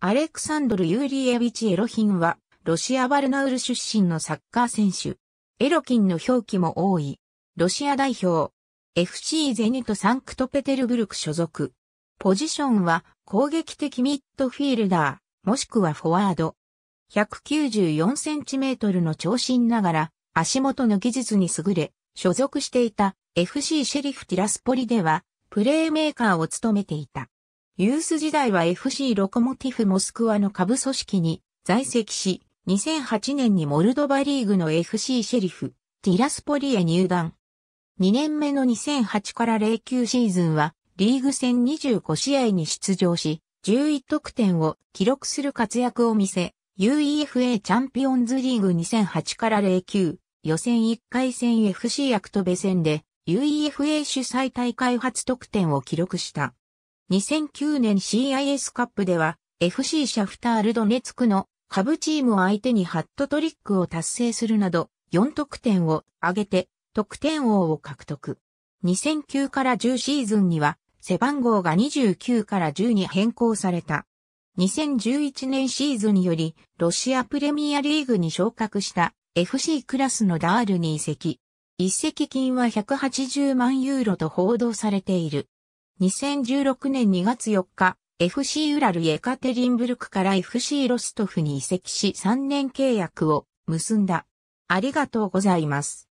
アレクサンドル・ユーリエビチ・エロヒンは、ロシア・バルナウル出身のサッカー選手。エロキンの表記も多い。ロシア代表。FC ゼニト・サンクトペテルブルク所属。ポジションは、攻撃的ミッドフィールダー、もしくはフォワード。194センチメートルの長身ながら、足元の技術に優れ、所属していた FC シェリフ・ティラスポリでは、プレーメーカーを務めていた。ユース時代は FC ロコモティフモスクワの下部組織に在籍し、2008年にモルドバリーグの FC シェリフ、ティラスポリへ入団。2年目の2008から09シーズンは、リーグ戦25試合に出場し、11得点を記録する活躍を見せ、UEFA チャンピオンズリーグ2008から09、予選1回戦 FC アクトベ戦で、UEFA 主催大会初得点を記録した。2009年 CIS カップでは FC シャフタールドネツクの下部チームを相手にハットトリックを達成するなど4得点を挙げて得点王を獲得。2009から10シーズンには背番号が29から10に変更された。2011年シーズンよりロシアプレミアリーグに昇格した FC クラスのダールに移籍。一席金は180万ユーロと報道されている。2016年2月4日、FC ウラルエカテリンブルクから FC ロストフに移籍し3年契約を結んだ。ありがとうございます。